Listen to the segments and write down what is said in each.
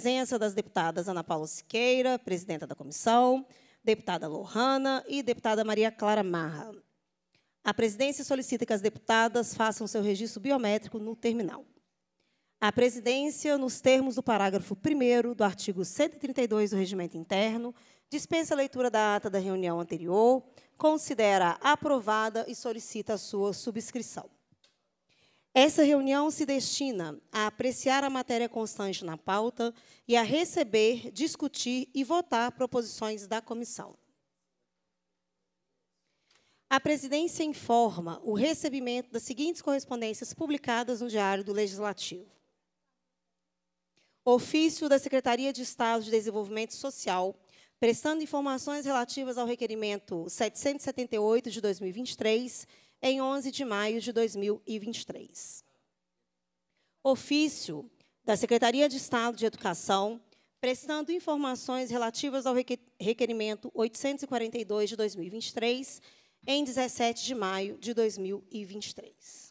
presença das deputadas Ana Paula Siqueira, presidenta da comissão, deputada Lohana e deputada Maria Clara Marra. A presidência solicita que as deputadas façam seu registro biométrico no terminal. A presidência, nos termos do parágrafo 1 do artigo 132 do Regimento Interno, dispensa a leitura da ata da reunião anterior, considera aprovada e solicita a sua subscrição. Essa reunião se destina a apreciar a matéria constante na pauta e a receber, discutir e votar proposições da comissão. A presidência informa o recebimento das seguintes correspondências publicadas no Diário do Legislativo. Ofício da Secretaria de Estado de Desenvolvimento Social, prestando informações relativas ao requerimento 778 de 2023 em 11 de maio de 2023. Ofício da Secretaria de Estado de Educação, prestando informações relativas ao requerimento 842 de 2023, em 17 de maio de 2023.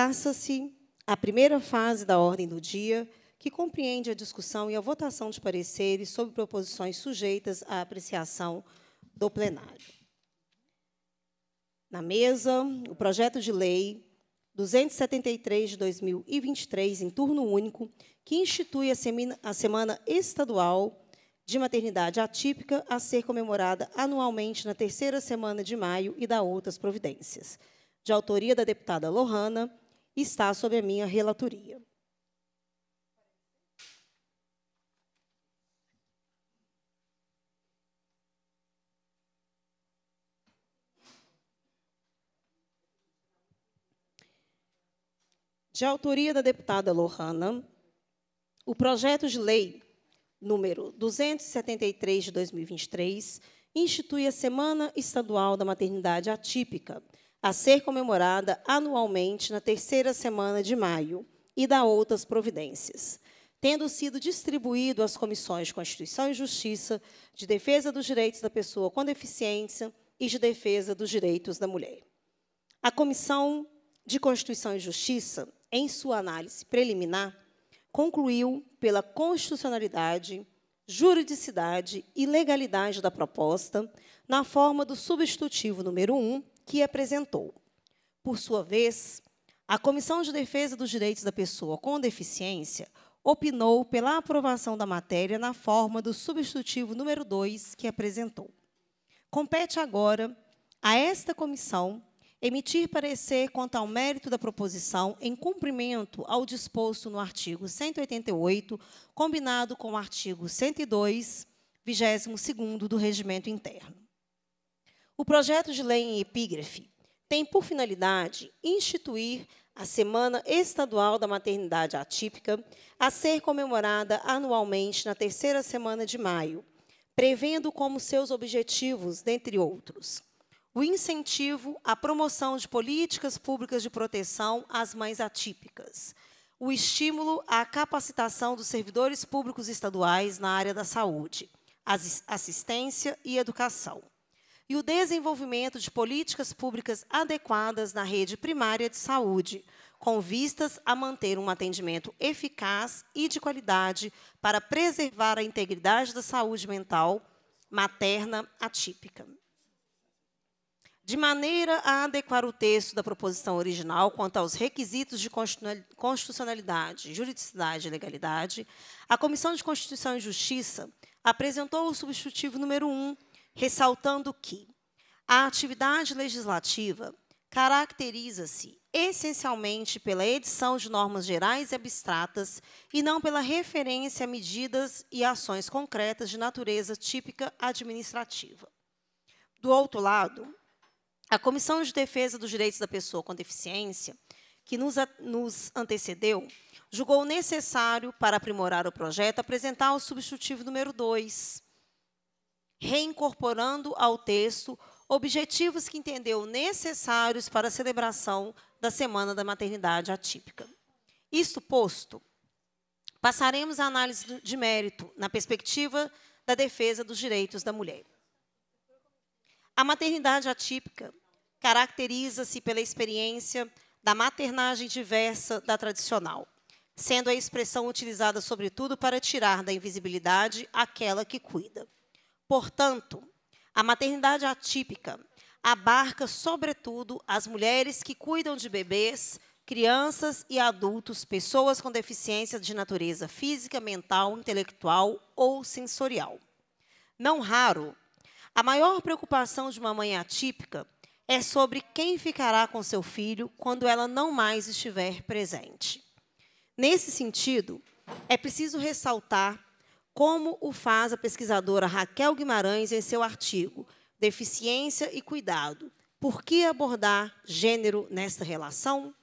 Passa-se a primeira fase da ordem do dia, que compreende a discussão e a votação de pareceres sobre proposições sujeitas à apreciação do plenário. Na mesa, o projeto de lei 273 de 2023, em turno único, que institui a, semina, a Semana Estadual de Maternidade Atípica a ser comemorada anualmente na terceira semana de maio e da outras providências. De autoria da deputada Lohana, está sob a minha relatoria. De autoria da deputada Lohana, o projeto de lei número 273 de 2023 institui a Semana Estadual da Maternidade Atípica, a ser comemorada anualmente na terceira semana de maio, e dá outras providências, tendo sido distribuído às comissões de Constituição e Justiça, de Defesa dos Direitos da Pessoa com Deficiência e de Defesa dos Direitos da Mulher. A Comissão de Constituição e Justiça, em sua análise preliminar, concluiu pela constitucionalidade, juridicidade e legalidade da proposta, na forma do substitutivo número 1, que apresentou. Por sua vez, a Comissão de Defesa dos Direitos da Pessoa com Deficiência opinou pela aprovação da matéria na forma do substitutivo número 2 que apresentou. Compete agora a esta comissão emitir parecer quanto ao mérito da proposição em cumprimento ao disposto no artigo 188, combinado com o artigo 102, 22 do Regimento Interno. O projeto de lei em epígrafe tem por finalidade instituir a Semana Estadual da Maternidade Atípica, a ser comemorada anualmente na terceira semana de maio, prevendo como seus objetivos, dentre outros, o incentivo à promoção de políticas públicas de proteção às mães atípicas, o estímulo à capacitação dos servidores públicos estaduais na área da saúde, assistência e educação e o desenvolvimento de políticas públicas adequadas na rede primária de saúde, com vistas a manter um atendimento eficaz e de qualidade para preservar a integridade da saúde mental materna atípica. De maneira a adequar o texto da proposição original quanto aos requisitos de constitucionalidade, juridicidade e legalidade, a Comissão de Constituição e Justiça apresentou o substitutivo número 1 ressaltando que a atividade legislativa caracteriza-se essencialmente pela edição de normas gerais e abstratas e não pela referência a medidas e ações concretas de natureza típica administrativa. Do outro lado, a Comissão de Defesa dos Direitos da Pessoa com Deficiência, que nos, nos antecedeu, julgou necessário, para aprimorar o projeto, apresentar o substitutivo número 2, reincorporando ao texto objetivos que entendeu necessários para a celebração da Semana da Maternidade Atípica. Isto posto, passaremos à análise de mérito na perspectiva da defesa dos direitos da mulher. A maternidade atípica caracteriza-se pela experiência da maternagem diversa da tradicional, sendo a expressão utilizada sobretudo para tirar da invisibilidade aquela que cuida. Portanto, a maternidade atípica abarca, sobretudo, as mulheres que cuidam de bebês, crianças e adultos, pessoas com deficiência de natureza física, mental, intelectual ou sensorial. Não raro, a maior preocupação de uma mãe atípica é sobre quem ficará com seu filho quando ela não mais estiver presente. Nesse sentido, é preciso ressaltar como o faz a pesquisadora Raquel Guimarães em seu artigo Deficiência e Cuidado. Por que abordar gênero nesta relação?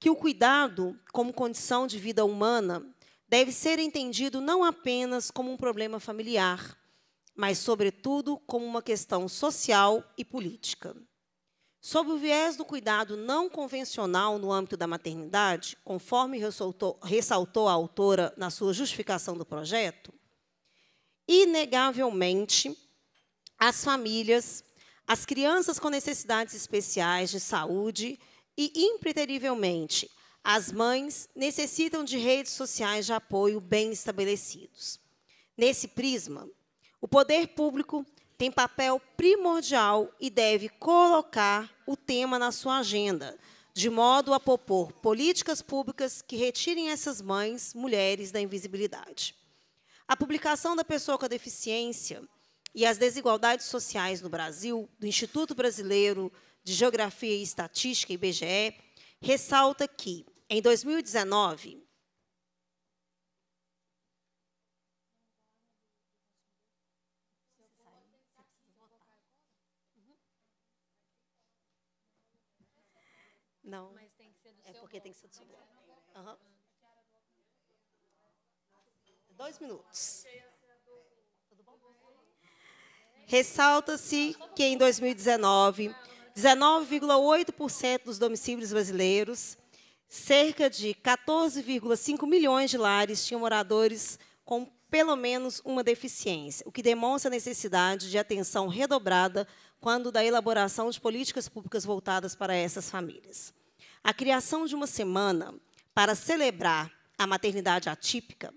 Que o cuidado, como condição de vida humana, deve ser entendido não apenas como um problema familiar, mas, sobretudo, como uma questão social e política. Sob o viés do cuidado não convencional no âmbito da maternidade, conforme ressaltou, ressaltou a autora na sua justificação do projeto, inegavelmente, as famílias, as crianças com necessidades especiais de saúde e, impreterivelmente, as mães necessitam de redes sociais de apoio bem estabelecidos. Nesse prisma, o poder público tem papel primordial e deve colocar o tema na sua agenda, de modo a propor políticas públicas que retirem essas mães, mulheres, da invisibilidade. A publicação da pessoa com deficiência e as desigualdades sociais no Brasil, do Instituto Brasileiro de Geografia e Estatística, IBGE, ressalta que, em 2019, Não. Mas tem que ser do é seu porque bloco. tem que ser do seu né? bloco. Uhum. Dois minutos. Ressalta-se que em 2019, 19,8% dos domicílios brasileiros, cerca de 14,5 milhões de lares tinham moradores com pelo menos uma deficiência, o que demonstra a necessidade de atenção redobrada quando da elaboração de políticas públicas voltadas para essas famílias. A criação de uma semana para celebrar a maternidade atípica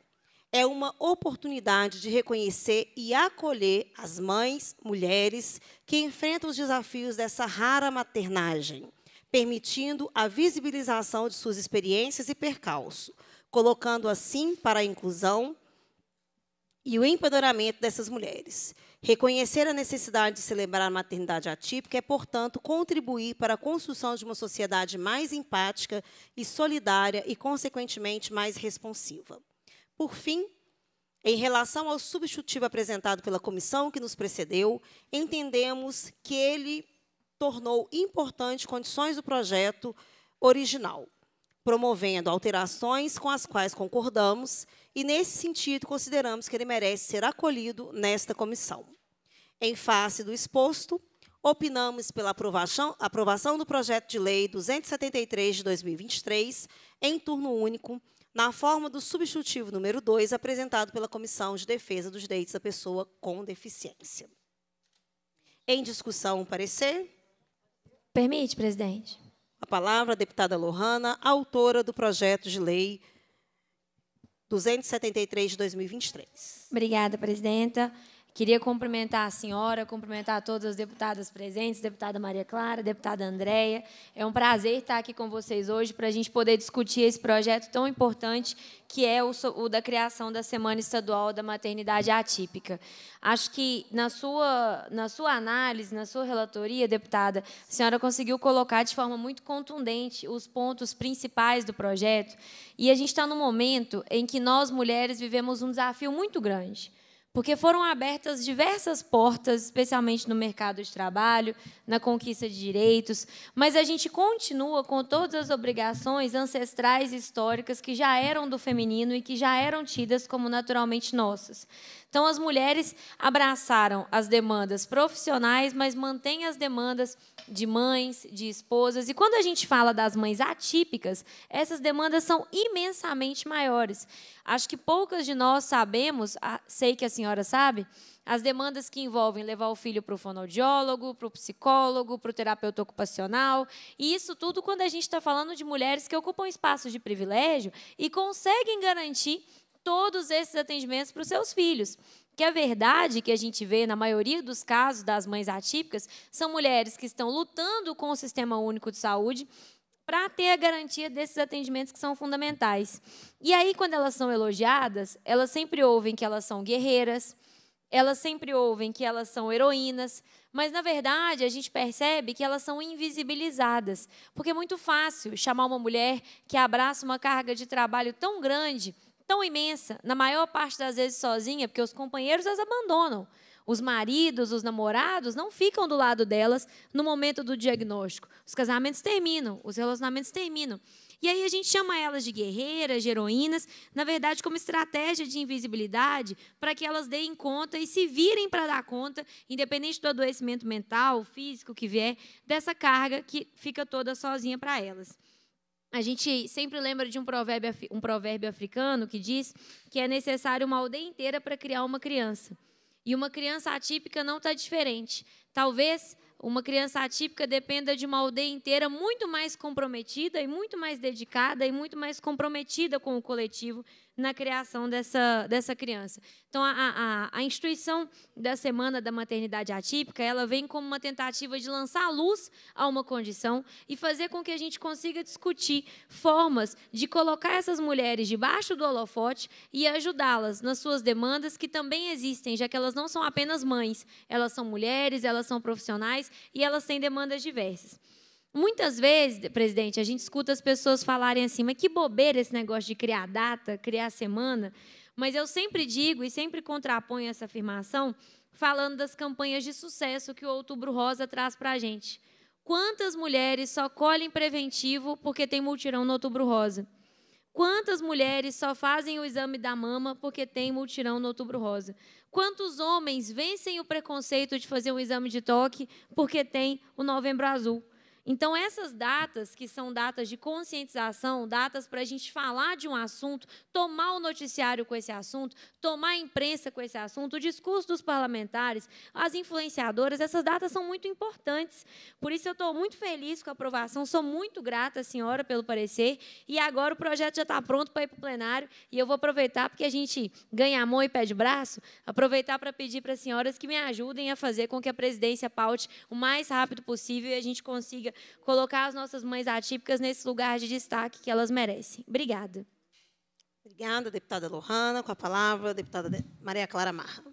é uma oportunidade de reconhecer e acolher as mães, mulheres que enfrentam os desafios dessa rara maternagem, permitindo a visibilização de suas experiências e percalço, colocando assim para a inclusão e o empoderamento dessas mulheres. Reconhecer a necessidade de celebrar a maternidade atípica é, portanto, contribuir para a construção de uma sociedade mais empática e solidária e, consequentemente, mais responsiva. Por fim, em relação ao substitutivo apresentado pela comissão que nos precedeu, entendemos que ele tornou importante condições do projeto original promovendo alterações com as quais concordamos e, nesse sentido, consideramos que ele merece ser acolhido nesta comissão. Em face do exposto, opinamos pela aprovação, aprovação do projeto de lei 273 de 2023, em turno único, na forma do substitutivo número 2, apresentado pela Comissão de Defesa dos Direitos da Pessoa com Deficiência. Em discussão, parecer? Permite, presidente a palavra a deputada Lohana, autora do projeto de lei 273 de 2023. Obrigada, presidenta. Queria cumprimentar a senhora, cumprimentar todas as deputadas presentes, deputada Maria Clara, deputada Andréia. É um prazer estar aqui com vocês hoje para a gente poder discutir esse projeto tão importante que é o, o, da criação da Semana Estadual da Maternidade Atípica. Acho que na sua, na sua análise, na sua relatoria, deputada, a senhora conseguiu colocar de forma muito contundente os pontos principais do projeto. E a gente está num momento em que nós, mulheres, vivemos um desafio muito grande porque foram abertas diversas portas, especialmente no mercado de trabalho, na conquista de direitos, mas a gente continua com todas as obrigações ancestrais e históricas que já eram do feminino e que já eram tidas como naturalmente nossas. Então, as mulheres abraçaram as demandas profissionais, mas mantêm as demandas de mães, de esposas. E quando a gente fala das mães atípicas, essas demandas são imensamente maiores. Acho que poucas de nós sabemos, sei que a senhora sabe, as demandas que envolvem levar o filho para o fonoaudiólogo, para o psicólogo, para o terapeuta ocupacional, e isso tudo quando a gente está falando de mulheres que ocupam espaços de privilégio e conseguem garantir todos esses atendimentos para os seus filhos. Que a verdade que a gente vê na maioria dos casos das mães atípicas são mulheres que estão lutando com o Sistema Único de Saúde para ter a garantia desses atendimentos que são fundamentais. E aí, quando elas são elogiadas, elas sempre ouvem que elas são guerreiras, elas sempre ouvem que elas são heroínas, mas na verdade a gente percebe que elas são invisibilizadas, porque é muito fácil chamar uma mulher que abraça uma carga de trabalho tão grande tão imensa, na maior parte das vezes sozinha, porque os companheiros as abandonam. Os maridos, os namorados não ficam do lado delas no momento do diagnóstico. Os casamentos terminam, os relacionamentos terminam. E aí a gente chama elas de guerreiras, de heroínas, na verdade, como estratégia de invisibilidade, para que elas deem conta e se virem para dar conta, independente do adoecimento mental, físico que vier, dessa carga que fica toda sozinha para elas. A gente sempre lembra de um provérbio, um provérbio africano que diz que é necessário uma aldeia inteira para criar uma criança. E uma criança atípica não está diferente. Talvez uma criança atípica dependa de uma aldeia inteira muito mais comprometida e muito mais dedicada e muito mais comprometida com o coletivo na criação dessa, dessa criança. Então, a, a, a instituição da Semana da Maternidade Atípica, ela vem como uma tentativa de lançar luz a uma condição e fazer com que a gente consiga discutir formas de colocar essas mulheres debaixo do holofote e ajudá-las nas suas demandas que também existem, já que elas não são apenas mães, elas são mulheres, elas são profissionais e elas têm demandas diversas. Muitas vezes, presidente, a gente escuta as pessoas falarem assim, mas que bobeira esse negócio de criar data, criar semana. Mas eu sempre digo e sempre contraponho essa afirmação falando das campanhas de sucesso que o Outubro Rosa traz para a gente. Quantas mulheres só colhem preventivo porque tem multirão no Outubro Rosa? Quantas mulheres só fazem o exame da mama porque tem multirão no Outubro Rosa? Quantos homens vencem o preconceito de fazer um exame de toque porque tem o Novembro Azul? Então, essas datas, que são datas de conscientização, datas para a gente falar de um assunto, tomar o noticiário com esse assunto, tomar a imprensa com esse assunto, o discurso dos parlamentares, as influenciadoras, essas datas são muito importantes. Por isso, eu estou muito feliz com a aprovação, sou muito grata à senhora pelo parecer, e agora o projeto já está pronto para ir para o plenário, e eu vou aproveitar, porque a gente ganha a mão e pede braço, aproveitar para pedir para as senhoras que me ajudem a fazer com que a presidência paute o mais rápido possível e a gente consiga colocar as nossas mães atípicas nesse lugar de destaque que elas merecem. Obrigada. Obrigada, deputada Lohana. Com a palavra, deputada Maria Clara Marra.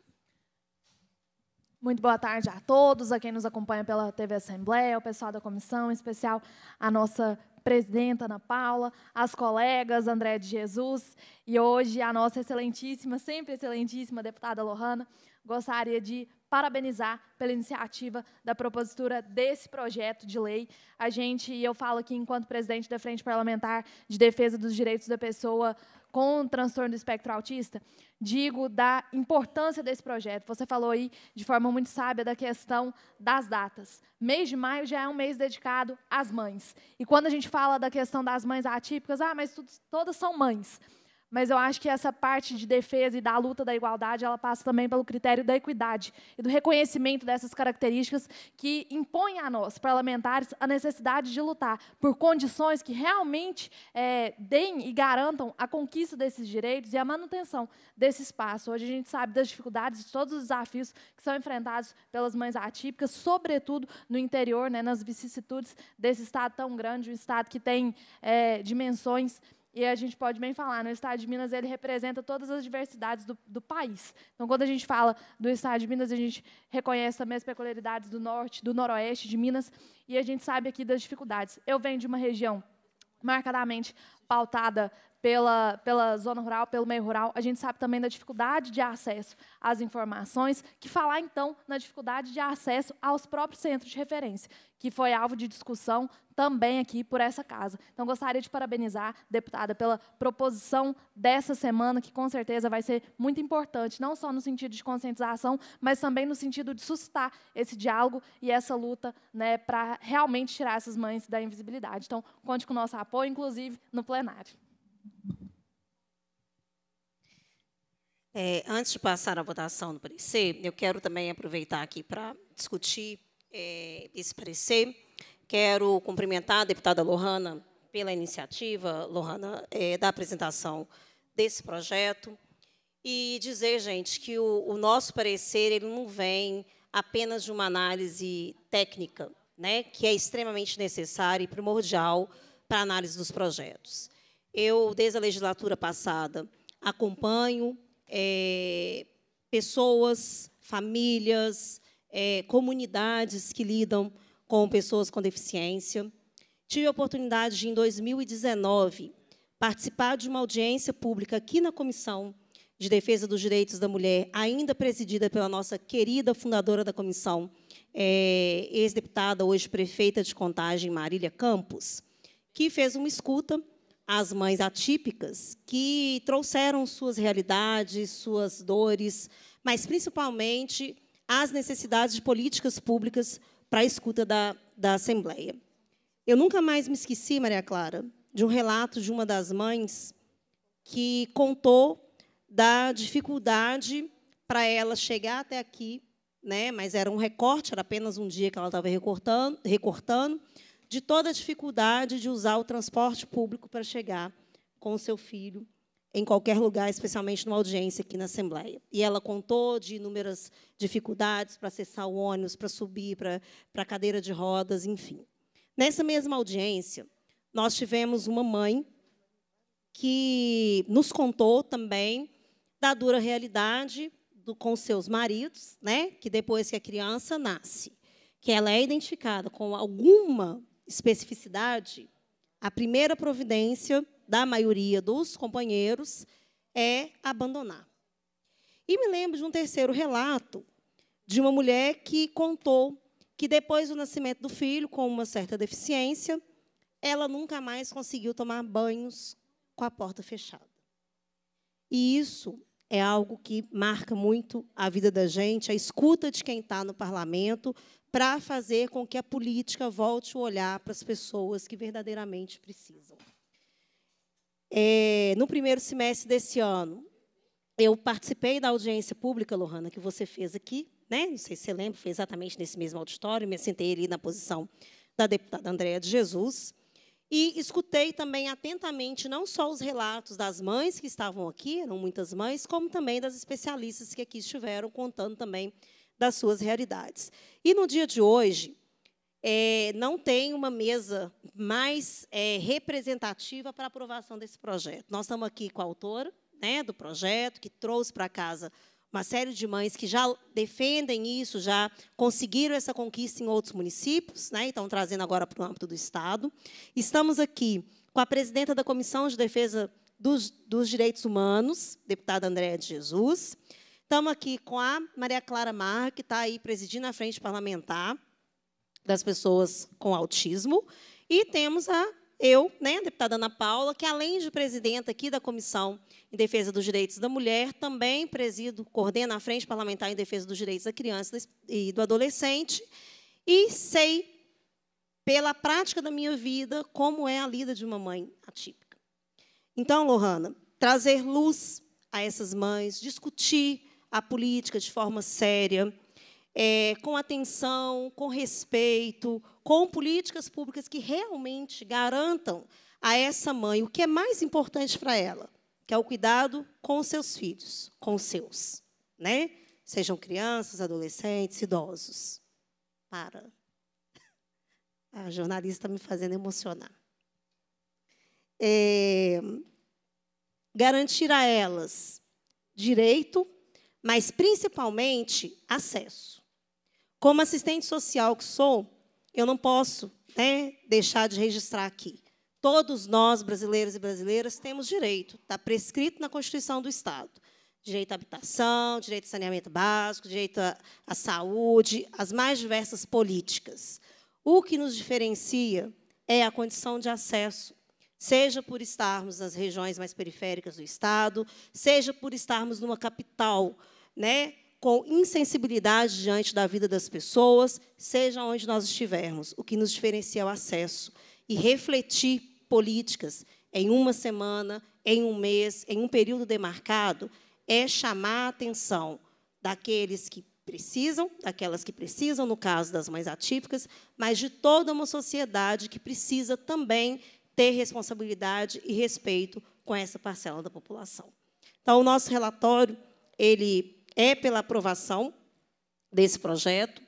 Muito boa tarde a todos, a quem nos acompanha pela TV Assembleia, o pessoal da comissão, em especial a nossa presidenta Ana Paula, as colegas André de Jesus e hoje a nossa excelentíssima, sempre excelentíssima deputada Lohana. Gostaria de parabenizar pela iniciativa da propositura desse projeto de lei. A gente, e eu falo aqui enquanto presidente da Frente Parlamentar de Defesa dos Direitos da Pessoa com transtorno do espectro autista, digo da importância desse projeto. Você falou aí, de forma muito sábia, da questão das datas. Mês de maio já é um mês dedicado às mães. E quando a gente fala da questão das mães atípicas, ah, mas todas são mães. Mas eu acho que essa parte de defesa e da luta da igualdade, ela passa também pelo critério da equidade e do reconhecimento dessas características que impõem a nós, parlamentares, a necessidade de lutar por condições que realmente é, deem e garantam a conquista desses direitos e a manutenção desse espaço. Hoje a gente sabe das dificuldades, de todos os desafios que são enfrentados pelas mães atípicas, sobretudo no interior, né, nas vicissitudes desse estado tão grande, um estado que tem é, dimensões e a gente pode bem falar, no né? Estado de Minas ele representa todas as diversidades do, do, país. Então, quando a gente fala do Estado de Minas, a gente reconhece também as peculiaridades do norte, do noroeste de Minas, e a gente sabe aqui das dificuldades. Eu venho de uma região marcadamente pautada pela, pela zona rural, pelo meio rural, a gente sabe também da dificuldade de acesso às informações, que falar então na dificuldade de acesso aos próprios centros de referência, que foi alvo de discussão também aqui por essa casa. Então, gostaria de parabenizar, deputada, pela proposição dessa semana, que com certeza vai ser muito importante, não só no sentido de conscientização, mas também no sentido de suscitar esse diálogo e essa luta né, para realmente tirar essas mães da invisibilidade. Então, conte com o nosso apoio, inclusive no plenário. É, antes de passar à votação do parecer, eu quero também aproveitar aqui para discutir é, esse parecer. Quero cumprimentar a deputada Lohana pela iniciativa, Lohana, é, da apresentação desse projeto. E dizer, gente, que o, o nosso parecer ele não vem apenas de uma análise técnica, né, que é extremamente necessária e primordial para a análise dos projetos. Eu, desde a legislatura passada, acompanho é, pessoas, famílias, é, comunidades que lidam com pessoas com deficiência. Tive a oportunidade de, em 2019, participar de uma audiência pública aqui na Comissão de Defesa dos Direitos da Mulher, ainda presidida pela nossa querida fundadora da comissão, é, ex-deputada, hoje prefeita de Contagem, Marília Campos, que fez uma escuta as mães atípicas que trouxeram suas realidades, suas dores, mas principalmente as necessidades de políticas públicas para a escuta da, da Assembleia. Eu nunca mais me esqueci, Maria Clara, de um relato de uma das mães que contou da dificuldade para ela chegar até aqui, né? mas era um recorte, era apenas um dia que ela estava recortando, recortando de toda a dificuldade de usar o transporte público para chegar com o seu filho em qualquer lugar, especialmente numa audiência aqui na Assembleia. E ela contou de inúmeras dificuldades para acessar o ônibus, para subir para, para a cadeira de rodas, enfim. Nessa mesma audiência, nós tivemos uma mãe que nos contou também da dura realidade do, com seus maridos, né, que depois que a criança nasce, que ela é identificada com alguma especificidade, a primeira providência da maioria dos companheiros é abandonar. E me lembro de um terceiro relato de uma mulher que contou que depois do nascimento do filho, com uma certa deficiência, ela nunca mais conseguiu tomar banhos com a porta fechada. E isso é algo que marca muito a vida da gente, a escuta de quem está no parlamento, para fazer com que a política volte o olhar para as pessoas que verdadeiramente precisam. É, no primeiro semestre desse ano, eu participei da audiência pública, Lohana, que você fez aqui, né? não sei se você lembra, foi exatamente nesse mesmo auditório, me sentei ali na posição da deputada Andréa de Jesus. E escutei também atentamente não só os relatos das mães que estavam aqui, eram muitas mães, como também das especialistas que aqui estiveram contando também das suas realidades. E no dia de hoje, é, não tem uma mesa mais é, representativa para aprovação desse projeto. Nós estamos aqui com a autora né, do projeto, que trouxe para casa uma série de mães que já defendem isso, já conseguiram essa conquista em outros municípios, né? Então trazendo agora para o âmbito do estado. Estamos aqui com a presidenta da Comissão de Defesa dos, dos Direitos Humanos, deputada Andréa de Jesus. Estamos aqui com a Maria Clara Marra, que está aí presidindo a frente parlamentar das pessoas com autismo. E temos a eu, né, deputada Ana Paula, que além de presidenta aqui da Comissão em Defesa dos Direitos da Mulher, também presido, coordena a Frente Parlamentar em Defesa dos Direitos da Criança e do Adolescente, e sei, pela prática da minha vida, como é a lida de uma mãe atípica. Então, Lohana, trazer luz a essas mães, discutir a política de forma séria, é, com atenção, com respeito, com políticas públicas que realmente garantam a essa mãe o que é mais importante para ela, que é o cuidado com seus filhos, com seus, né? Sejam crianças, adolescentes, idosos. Para. A jornalista está me fazendo emocionar. É, garantir a elas direito, mas principalmente acesso. Como assistente social que sou, eu não posso né, deixar de registrar aqui. Todos nós, brasileiros e brasileiras, temos direito, está prescrito na Constituição do Estado. Direito à habitação, direito ao saneamento básico, direito à, à saúde, às mais diversas políticas. O que nos diferencia é a condição de acesso seja por estarmos nas regiões mais periféricas do estado, seja por estarmos numa capital, né, com insensibilidade diante da vida das pessoas, seja onde nós estivermos, o que nos diferencia é o acesso, e refletir políticas em uma semana, em um mês, em um período demarcado, é chamar a atenção daqueles que precisam, daquelas que precisam, no caso das mães atípicas, mas de toda uma sociedade que precisa também ter responsabilidade e respeito com essa parcela da população. Então, o nosso relatório ele é pela aprovação desse projeto.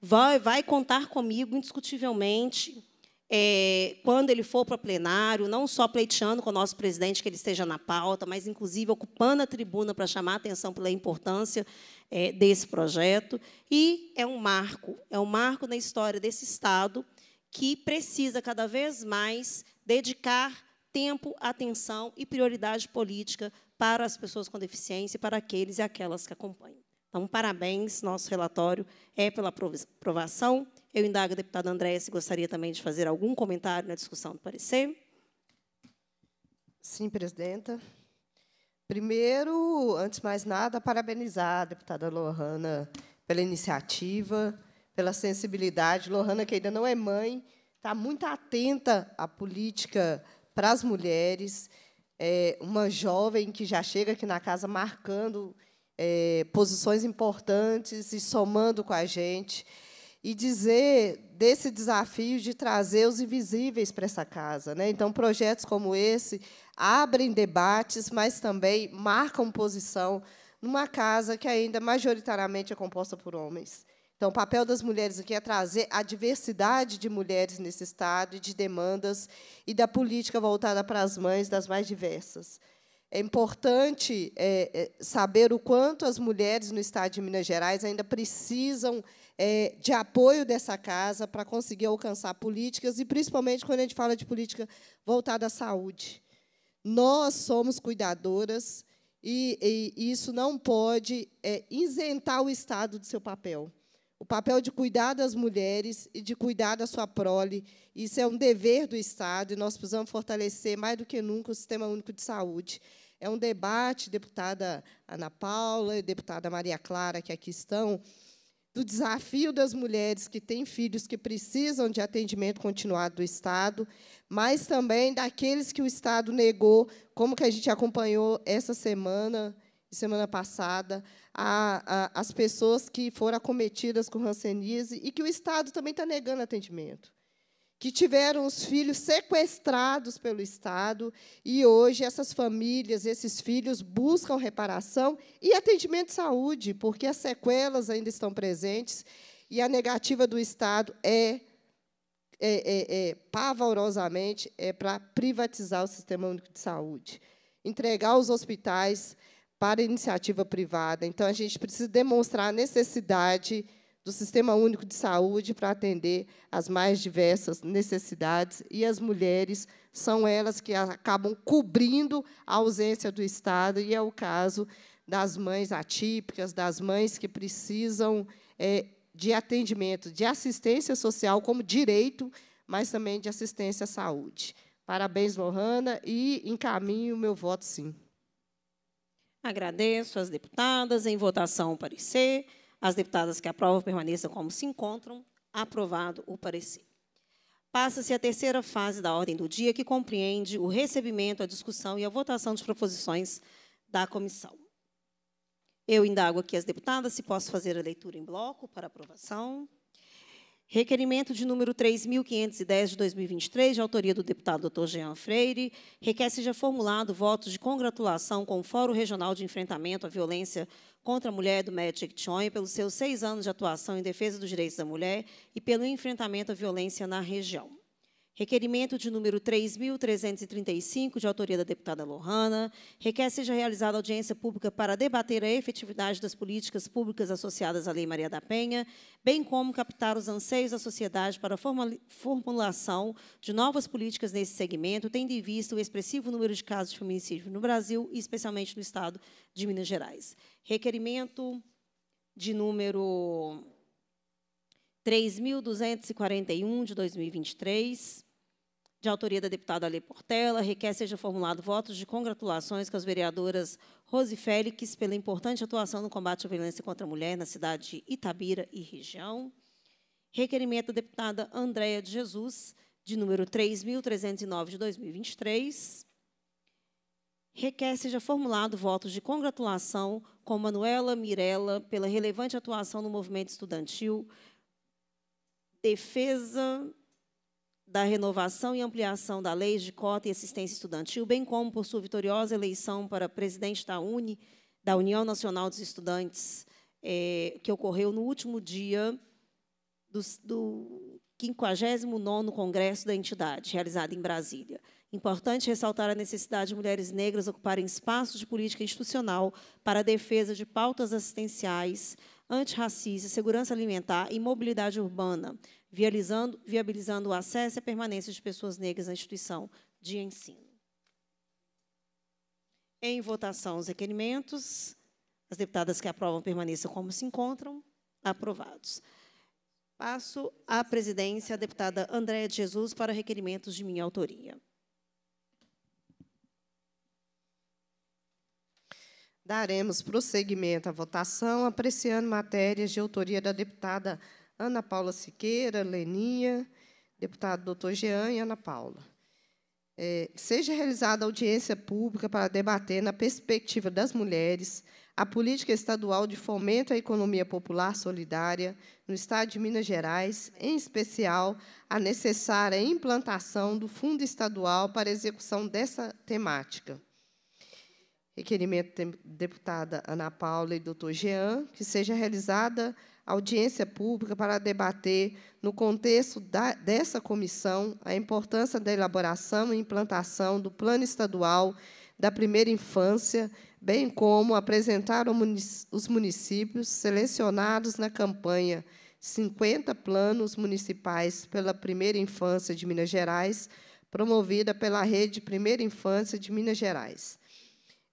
Vai, vai contar comigo, indiscutivelmente, é, quando ele for para o plenário, não só pleiteando com o nosso presidente que ele esteja na pauta, mas, inclusive, ocupando a tribuna para chamar a atenção pela importância é, desse projeto. E é um marco, é um marco na história desse Estado que precisa cada vez mais dedicar tempo, atenção e prioridade política para as pessoas com deficiência e para aqueles e aquelas que acompanham. Então, parabéns, nosso relatório é pela aprovação. Eu indago a deputada Andréia se gostaria também de fazer algum comentário na discussão do parecer. Sim, presidenta. Primeiro, antes de mais nada, parabenizar a deputada Lohana pela iniciativa, pela sensibilidade. Lohana, que ainda não é mãe, está muito atenta à política para as mulheres é, uma jovem que já chega aqui na casa marcando é, posições importantes e somando com a gente. E dizer desse desafio de trazer os invisíveis para essa casa. Né? Então, projetos como esse abrem debates, mas também marcam posição numa casa que ainda majoritariamente é composta por homens. Então, o papel das mulheres aqui é trazer a diversidade de mulheres nesse Estado e de demandas e da política voltada para as mães das mais diversas. É importante é, é, saber o quanto as mulheres no Estado de Minas Gerais ainda precisam é, de apoio dessa casa para conseguir alcançar políticas, e principalmente quando a gente fala de política voltada à saúde. Nós somos cuidadoras e, e isso não pode é, isentar o Estado do seu papel o papel de cuidar das mulheres e de cuidar da sua prole. Isso é um dever do Estado e nós precisamos fortalecer mais do que nunca o Sistema Único de Saúde. É um debate, deputada Ana Paula e deputada Maria Clara, que aqui estão, do desafio das mulheres que têm filhos que precisam de atendimento continuado do Estado, mas também daqueles que o Estado negou, como que a gente acompanhou essa semana, semana passada, a, a, as pessoas que foram acometidas com rancenise e que o Estado também está negando atendimento. Que tiveram os filhos sequestrados pelo Estado e hoje essas famílias, esses filhos, buscam reparação e atendimento de saúde, porque as sequelas ainda estão presentes e a negativa do Estado é é, é, é, pavorosamente é para privatizar o sistema único de saúde, entregar os hospitais para iniciativa privada. Então, a gente precisa demonstrar a necessidade do Sistema Único de Saúde para atender as mais diversas necessidades, e as mulheres são elas que acabam cobrindo a ausência do Estado, e é o caso das mães atípicas, das mães que precisam é, de atendimento, de assistência social como direito, mas também de assistência à saúde. Parabéns, Lohana, e encaminho o meu voto sim. Agradeço às deputadas. Em votação, o parecer. As deputadas que aprovam permaneçam como se encontram. Aprovado o parecer. Passa-se a terceira fase da ordem do dia, que compreende o recebimento, a discussão e a votação de proposições da comissão. Eu indago aqui as deputadas se posso fazer a leitura em bloco para aprovação. Requerimento de número 3.510 de 2023, de autoria do deputado Dr. Jean Freire, requer seja formulado votos de congratulação com o Fórum Regional de Enfrentamento à Violência contra a Mulher do Médio Chon pelos seus seis anos de atuação em defesa dos direitos da mulher e pelo enfrentamento à violência na região. Requerimento de número 3.335, de autoria da deputada Lohana, requer seja realizada audiência pública para debater a efetividade das políticas públicas associadas à Lei Maria da Penha, bem como captar os anseios da sociedade para a formulação de novas políticas nesse segmento, tendo em vista o expressivo número de casos de feminicídio no Brasil, e especialmente no Estado de Minas Gerais. Requerimento de número 3.241, de 2023, de autoria da deputada Ale Portela, requer seja formulado votos de congratulações com as vereadoras Rose Félix pela importante atuação no combate à violência contra a mulher na cidade de Itabira e região. Requerimento da deputada Andréa de Jesus, de número 3.309 de 2023. Requer seja formulado votos de congratulação com Manuela Mirella pela relevante atuação no movimento estudantil, defesa da renovação e ampliação da lei de cota e assistência estudantil, bem como por sua vitoriosa eleição para presidente da UNE, da União Nacional dos Estudantes, é, que ocorreu no último dia do, do 59 Congresso da entidade, realizado em Brasília. Importante ressaltar a necessidade de mulheres negras ocuparem espaços de política institucional para a defesa de pautas assistenciais, antirracista, segurança alimentar e mobilidade urbana, viabilizando o acesso e a permanência de pessoas negras na instituição de ensino. Em votação, os requerimentos. As deputadas que aprovam permaneçam como se encontram. Aprovados. Passo à presidência a deputada Andréa de Jesus para requerimentos de minha autoria. Daremos prosseguimento à votação, apreciando matérias de autoria da deputada Ana Paula Siqueira, Leninha, deputado doutor Jean e Ana Paula. É, seja realizada audiência pública para debater, na perspectiva das mulheres, a política estadual de fomento à economia popular solidária no Estado de Minas Gerais, em especial a necessária implantação do Fundo Estadual para execução dessa temática Requerimento da deputada Ana Paula e doutor Jean, que seja realizada audiência pública para debater, no contexto da, dessa comissão, a importância da elaboração e implantação do Plano Estadual da Primeira Infância, bem como apresentar os municípios selecionados na campanha 50 Planos Municipais pela Primeira Infância de Minas Gerais, promovida pela Rede Primeira Infância de Minas Gerais.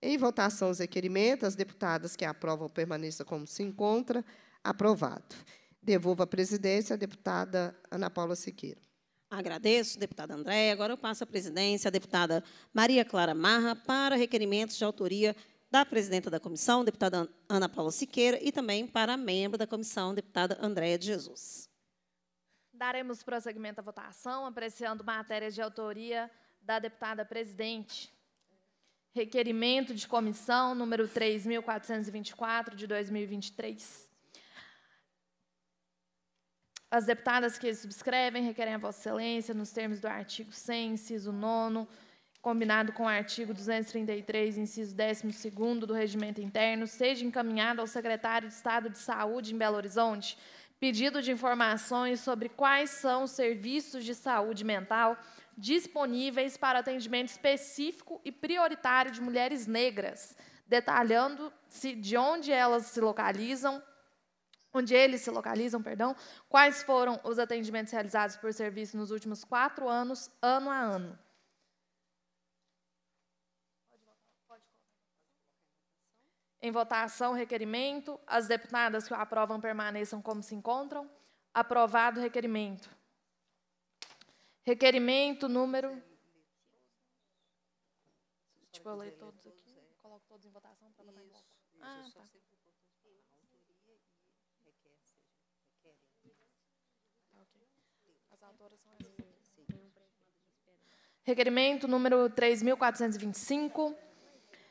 Em votação, os requerimentos. As deputadas que aprovam permaneçam como se encontra. Aprovado. Devolvo a presidência à deputada Ana Paula Siqueira. Agradeço, deputada Andréia. Agora eu passo a presidência à deputada Maria Clara Marra para requerimentos de autoria da presidenta da comissão, deputada Ana Paula Siqueira, e também para a membro da comissão, deputada Andréia de Jesus. Daremos prosseguimento à votação, apreciando matérias de autoria da deputada presidente requerimento de comissão número 3.424 de 2023. As deputadas que subscrevem requerem a Vossa Excelência, nos termos do artigo 100, inciso 9, combinado com o artigo 233, inciso 12 do Regimento Interno, seja encaminhado ao secretário de Estado de Saúde em Belo Horizonte pedido de informações sobre quais são os serviços de saúde mental disponíveis para atendimento específico e prioritário de mulheres negras, detalhando-se de onde elas se localizam, onde eles se localizam, perdão, quais foram os atendimentos realizados por serviço nos últimos quatro anos, ano a ano. Em votação, requerimento. As deputadas que o aprovam permaneçam como se encontram. Aprovado o requerimento. Requerimento número. Tipo, eu leio todos aqui, coloco todos em votação para em bloco. Ah, tá. As autoras são Requerimento número 3.425.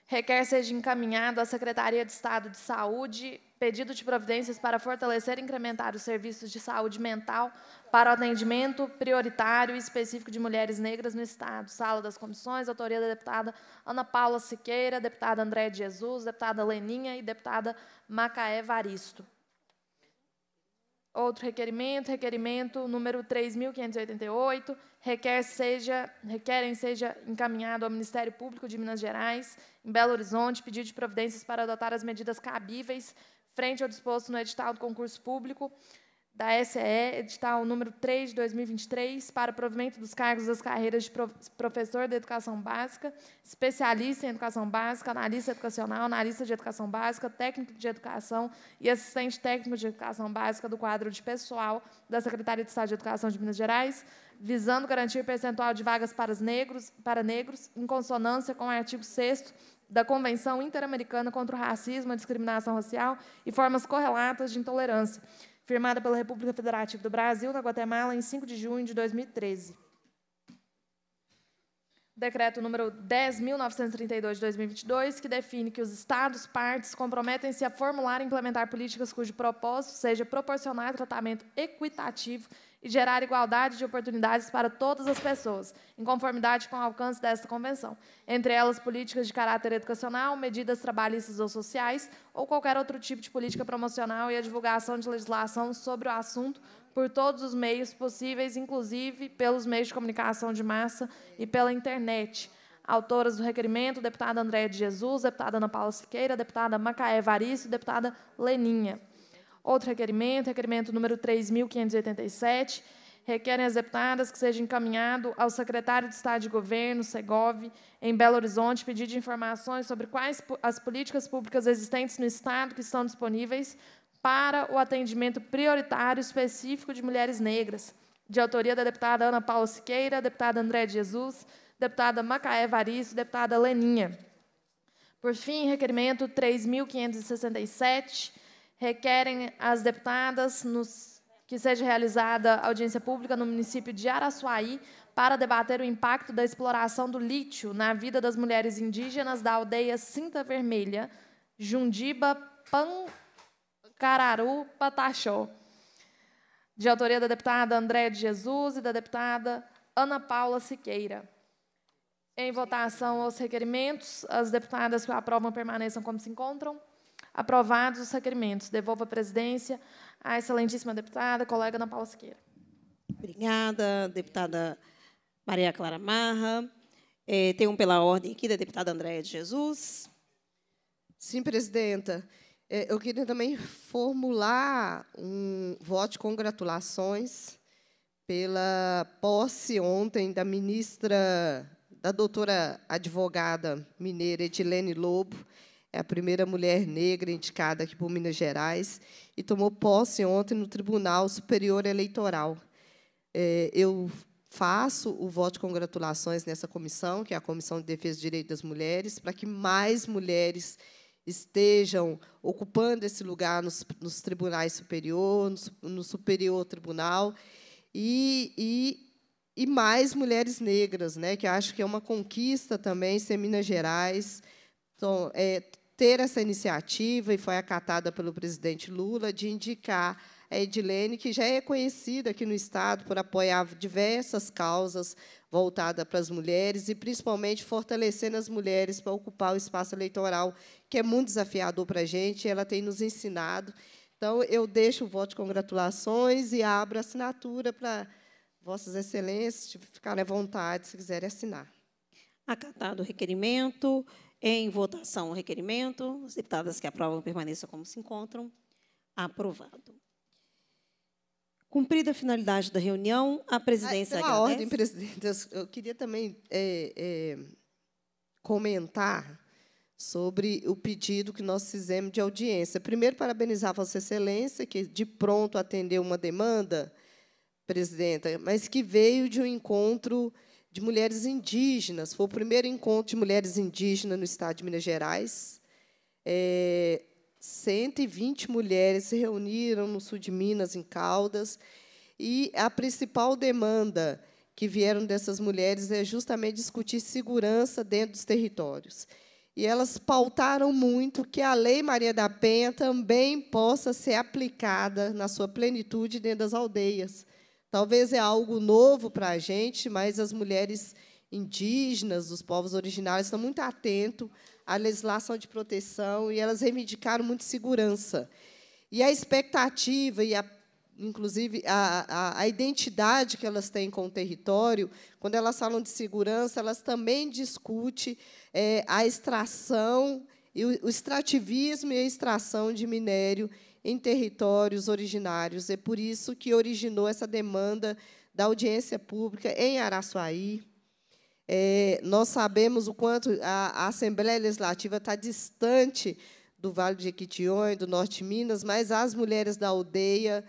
Requer seja encaminhado à Secretaria de Estado de Saúde pedido de providências para fortalecer e incrementar os serviços de saúde mental para o atendimento prioritário e específico de mulheres negras no Estado. Sala das comissões, autoria da deputada Ana Paula Siqueira, deputada André de Jesus, deputada Leninha e deputada Macaé Varisto. Outro requerimento, requerimento número 3.588, requer seja, requerem seja encaminhado ao Ministério Público de Minas Gerais, em Belo Horizonte, pedido de providências para adotar as medidas cabíveis frente ao disposto no edital do concurso público da SE, edital número 3 de 2023, para provimento dos cargos das carreiras de professor da educação básica, especialista em educação básica, analista educacional, analista de educação básica, técnico de educação e assistente técnico de educação básica do quadro de pessoal da Secretaria de Estado de Educação de Minas Gerais, visando garantir percentual de vagas para, os negros, para negros, em consonância com o artigo 6 da Convenção Interamericana contra o Racismo, a Discriminação Racial e Formas Correlatas de Intolerância firmada pela República Federativa do Brasil, na Guatemala, em 5 de junho de 2013 decreto número 10.932 de 2022, que define que os Estados partes comprometem-se a formular e implementar políticas cujo propósito seja proporcionar tratamento equitativo e gerar igualdade de oportunidades para todas as pessoas, em conformidade com o alcance desta Convenção, entre elas políticas de caráter educacional, medidas trabalhistas ou sociais, ou qualquer outro tipo de política promocional e a divulgação de legislação sobre o assunto por todos os meios possíveis, inclusive pelos meios de comunicação de massa e pela internet. Autoras do requerimento, deputada Andréa de Jesus, deputada Ana Paula Siqueira, deputada Macaé Varício, deputada Leninha. Outro requerimento, requerimento número 3.587, requerem as deputadas que seja encaminhado ao secretário de Estado de Governo, SEGOV, em Belo Horizonte, pedido de informações sobre quais as políticas públicas existentes no Estado que estão disponíveis para o atendimento prioritário específico de mulheres negras, de autoria da deputada Ana Paula Siqueira, deputada André de Jesus, deputada Macaé Varício, deputada Leninha. Por fim, requerimento 3.567, requerem as deputadas nos, que seja realizada audiência pública no município de Araçuaí para debater o impacto da exploração do lítio na vida das mulheres indígenas da aldeia Cinta Vermelha, Jundiba, Pan, Cararu, Pataxó. De autoria da deputada Andréa de Jesus e da deputada Ana Paula Siqueira. Em votação os requerimentos, as deputadas que aprovam permaneçam como se encontram. Aprovados os requerimentos. Devolvo a presidência à excelentíssima deputada, colega Ana Paula Siqueira. Obrigada, deputada Maria Clara Marra. É, tem um pela ordem aqui da deputada Andréa de Jesus. Sim, presidenta. É, eu queria também formular um voto de congratulações pela posse ontem da ministra, da doutora advogada mineira Etilene Lobo, é a primeira mulher negra indicada aqui por Minas Gerais, e tomou posse ontem no Tribunal Superior Eleitoral. É, eu faço o voto de congratulações nessa comissão, que é a Comissão de Defesa dos Direitos das Mulheres, para que mais mulheres estejam ocupando esse lugar nos, nos tribunais superior, no, no superior tribunal, e, e, e, mais mulheres negras, né, que acho que é uma conquista também ser Minas Gerais. Então, é, ter essa iniciativa, e foi acatada pelo presidente Lula, de indicar a Edilene, que já é conhecida aqui no Estado por apoiar diversas causas voltadas para as mulheres e, principalmente, fortalecendo as mulheres para ocupar o espaço eleitoral, que é muito desafiador para a gente, e ela tem nos ensinado. Então, eu deixo o voto de congratulações e abro a assinatura para Vossas Excelências ficarem à vontade, se quiserem assinar. Acatado o requerimento. Em votação, o requerimento. As deputadas que aprovam permaneçam como se encontram. Aprovado. Cumprida a finalidade da reunião, a presidência ah, pela agradece. ordem, presidente, eu queria também é, é, comentar sobre o pedido que nós fizemos de audiência. Primeiro, parabenizar Vossa Excelência, que de pronto atendeu uma demanda, presidenta, mas que veio de um encontro de mulheres indígenas. Foi o primeiro encontro de mulheres indígenas no estado de Minas Gerais. É, 120 mulheres se reuniram no sul de Minas, em Caldas, e a principal demanda que vieram dessas mulheres é justamente discutir segurança dentro dos territórios. E elas pautaram muito que a Lei Maria da Penha também possa ser aplicada na sua plenitude dentro das aldeias. Talvez é algo novo para a gente, mas as mulheres indígenas, os povos originários, estão muito atentos à legislação de proteção e elas reivindicaram muito segurança. E a expectativa e a inclusive a, a, a, identidade que elas têm com o território, quando elas falam de segurança, elas também discutem é, a extração, o, o extrativismo e a extração de minério em territórios originários. É por isso que originou essa demanda da audiência pública em Araçuaí. É, nós sabemos o quanto a, a Assembleia Legislativa está distante do Vale de Jequitinhonha, do Norte de Minas, mas as mulheres da aldeia,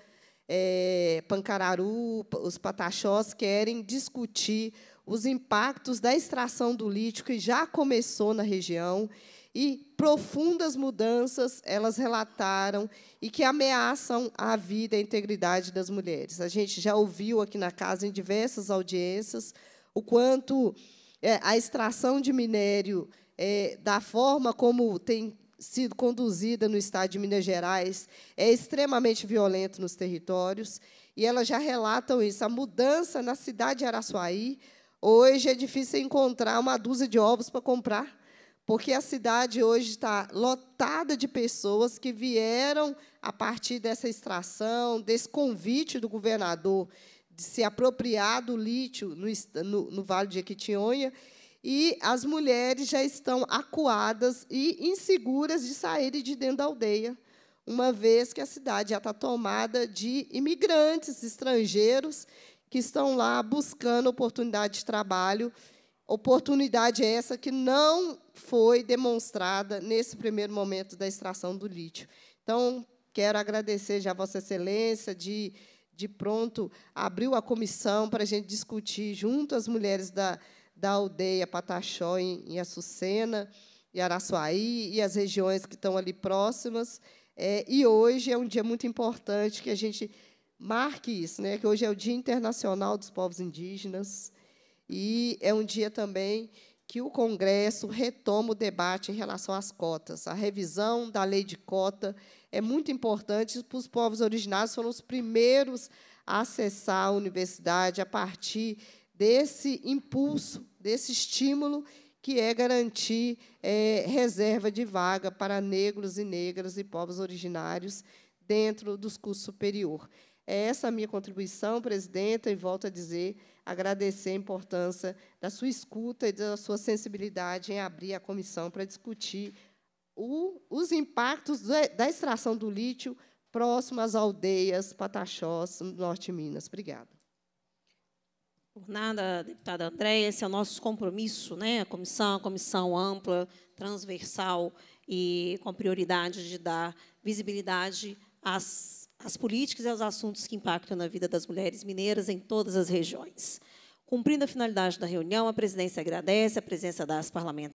é, Pancararu, os Pataxós, querem discutir os impactos da extração do lítio, que já começou na região, e profundas mudanças elas relataram e que ameaçam a vida e a integridade das mulheres. A gente já ouviu aqui na casa, em diversas audiências, o quanto é, a extração de minério, é, da forma como tem sido conduzida no estado de Minas Gerais, é extremamente violento nos territórios, e elas já relatam isso. A mudança na cidade de Araçuaí, hoje é difícil encontrar uma dúzia de ovos para comprar porque a cidade hoje está lotada de pessoas que vieram a partir dessa extração, desse convite do governador de se apropriar do lítio no, no, no Vale de Equitinhonha, e as mulheres já estão acuadas e inseguras de saírem de dentro da aldeia, uma vez que a cidade já está tomada de imigrantes estrangeiros que estão lá buscando oportunidade de trabalho Oportunidade é essa que não foi demonstrada nesse primeiro momento da extração do lítio. Então, quero agradecer já a Vossa Excelência de, de pronto, abriu a comissão para a gente discutir junto às mulheres da, da aldeia Pataxó, em, Açucena, e Araçuaí, e as regiões que estão ali próximas. É, e hoje é um dia muito importante que a gente marque isso, né? que hoje é o Dia Internacional dos Povos Indígenas, e é um dia também que o Congresso retoma o debate em relação às cotas. A revisão da lei de cota é muito importante para os povos originários, foram os primeiros a acessar a universidade a partir desse impulso, desse estímulo que é garantir é, reserva de vaga para negros e negras e povos originários dentro dos cursos superior. É essa a minha contribuição, presidenta, e volto a dizer, agradecer a importância da sua escuta e da sua sensibilidade em abrir a comissão para discutir o, os impactos da extração do lítio próximo às aldeias Pataxós, norte de Minas. Obrigada. Por nada, deputada Andréia, esse é o nosso compromisso, né? a comissão, a comissão ampla, transversal e com prioridade de dar visibilidade às as políticas e aos assuntos que impactam na vida das mulheres mineiras em todas as regiões. Cumprindo a finalidade da reunião, a presidência agradece a presença das parlamentares.